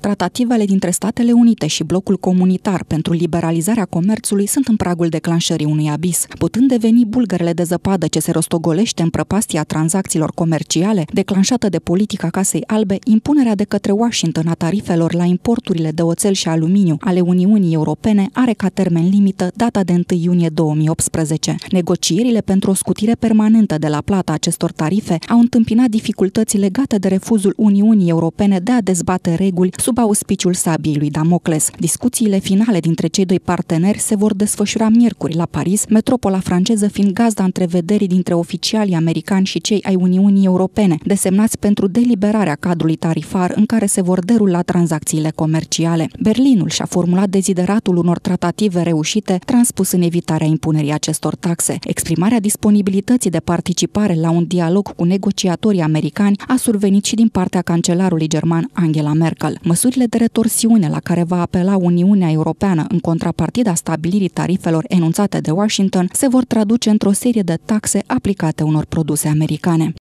Tratativele dintre Statele Unite și blocul comunitar pentru liberalizarea comerțului sunt în pragul declanșării unui abis, putând deveni bulgărele de zăpadă ce se rostogolește în prăpastia tranzacțiilor comerciale, declanșată de politica Casei Albe, impunerea de către Washington a tarifelor la importurile de oțel și aluminiu ale Uniunii Europene are ca termen limită data de 1 iunie 2018. Negocierile pentru o scutire permanentă de la plata acestor tarife au întâmpinat dificultăți legate de refuzul Uniunii Europene de a dezbate reguli sub auspiciul sabiei lui Damocles. Discuțiile finale dintre cei doi parteneri se vor desfășura miercuri la Paris, metropola franceză fiind gazda întrevederii dintre oficialii americani și cei ai Uniunii Europene, desemnați pentru deliberarea cadrului tarifar în care se vor derula tranzacțiile comerciale. Berlinul și-a formulat dezideratul unor tratative reușite, transpus în evitarea impunerii acestor taxe. Exprimarea disponibilității de participare la un dialog cu negociatorii americani a survenit și din partea cancelarului german Angela Merkel. Măs Măsurile de retorsiune la care va apela Uniunea Europeană în contrapartida stabilirii tarifelor enunțate de Washington se vor traduce într-o serie de taxe aplicate unor produse americane.